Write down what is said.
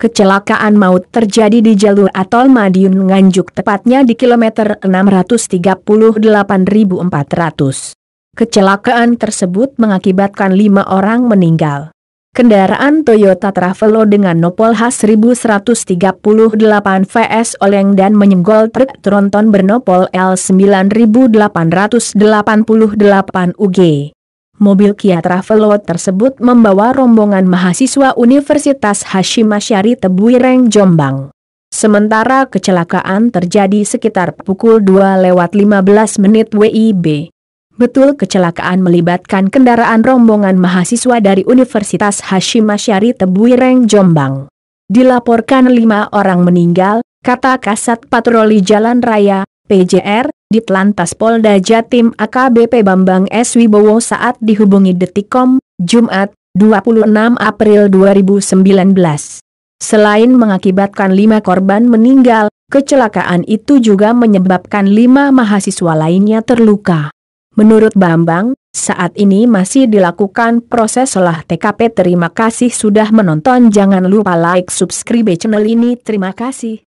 Kecelakaan maut terjadi di jalur Atol Madiun Nganjuk tepatnya di kilometer 638.400. Kecelakaan tersebut mengakibatkan lima orang meninggal. Kendaraan Toyota Travelo dengan nopol H 1138 VS oleng dan menyenggol truk tronton bernopol L9888 UG. Mobil Kia Travelot tersebut membawa rombongan mahasiswa Universitas Hashim Asyari Tebuireng Jombang. Sementara kecelakaan terjadi sekitar pukul 2 lewat 15 menit WIB. Betul kecelakaan melibatkan kendaraan rombongan mahasiswa dari Universitas Hashim Asyari Tebuireng Jombang. Dilaporkan lima orang meninggal, kata Kasat Patroli Jalan Raya, PJR, di telantas Polda Jatim AKBP Bambang S. Wibowo saat dihubungi Detikom, Jumat, 26 April 2019. Selain mengakibatkan lima korban meninggal, kecelakaan itu juga menyebabkan lima mahasiswa lainnya terluka. Menurut Bambang, saat ini masih dilakukan proses olah TKP. Terima kasih sudah menonton. Jangan lupa like, subscribe channel ini. Terima kasih.